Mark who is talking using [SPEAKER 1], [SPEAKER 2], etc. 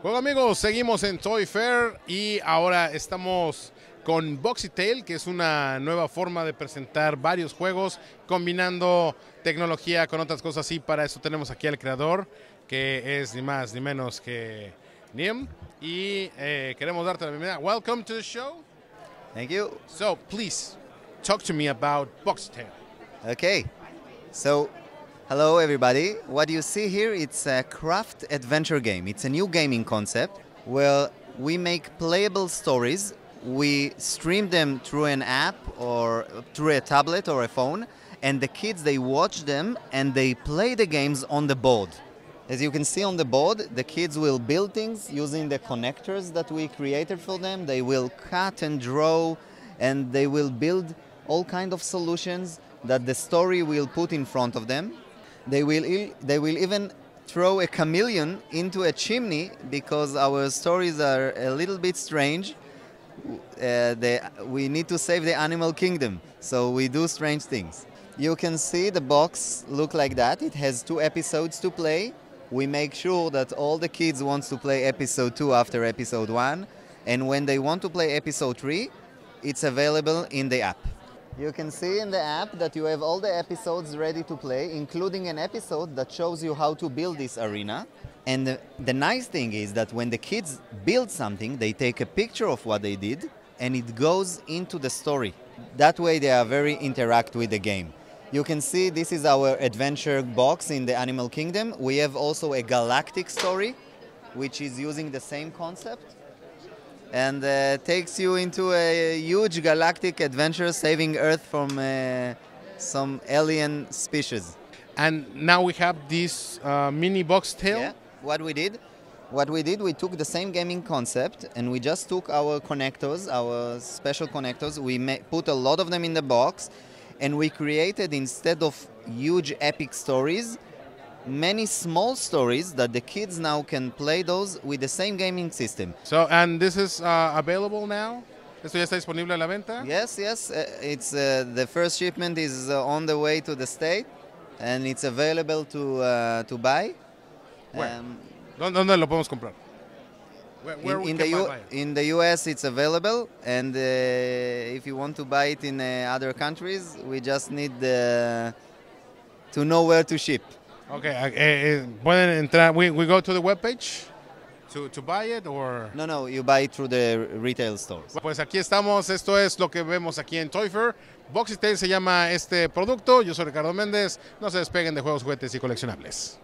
[SPEAKER 1] Bueno amigos, seguimos en Toy Fair y ahora estamos con Boxy Tail, que es una nueva forma de presentar varios juegos combinando tecnología con otras cosas y para eso tenemos aquí al creador, que es ni más ni menos que Niem y eh, queremos darte la bienvenida. Welcome to the show. Thank you. So, please talk to me about Boxy Tail.
[SPEAKER 2] Okay. So, Hello everybody. What you see here it's a craft adventure game. It's a new gaming concept where we make playable stories. We stream them through an app or through a tablet or a phone and the kids they watch them and they play the games on the board. As you can see on the board, the kids will build things using the connectors that we created for them. They will cut and draw and they will build all kind of solutions that the story will put in front of them they will, they will even throw a chameleon into a chimney because our stories are a little bit strange. Uh, they, we need to save the animal kingdom, so we do strange things. You can see the box look like that. It has two episodes to play. We make sure that all the kids want to play episode 2 after episode 1. And when they want to play episode 3, it's available in the app. You can see in the app that you have all the episodes ready to play, including an episode that shows you how to build this arena. And the, the, nice thing is that when the kids build something, they take a picture of what they did and it goes into the story. That way they are very interact with the game. You can see this is our adventure box in the Animal Kingdom. We have also a galactic story, which is using the same concept and uh, takes you into a huge galactic adventure saving Earth from uh, some alien species. And now we have this uh, mini box tail. Yeah. What we did? What we did, we took the same gaming concept and we just took our connectors, our special connectors, we put a lot of them in the box and we created instead of huge epic stories, many small stories that the kids now can play those with the same gaming system. So, and this is uh, available
[SPEAKER 1] now? ¿Esto ya está disponible a la venta?
[SPEAKER 2] Yes, yes. Uh, it's uh, the first shipment is uh, on the way to the state, and it's available to uh, to buy. Where? um, ¿Dónde lo podemos comprar? Where, where in, in, the U- in, the US, it's available, and uh, if you want to buy it in uh, other countries, we just need uh,
[SPEAKER 1] to know where to ship. Okay, eh, eh, pueden entrar. We, go to the webpage to,
[SPEAKER 2] to buy it or. No, no, you buy it through the retail stores.
[SPEAKER 1] Pues aquí estamos. Esto es lo que vemos aquí en Toy Fair. se llama este producto. Yo soy Ricardo Méndez. No se despeguen de juegos, juguetes y coleccionables.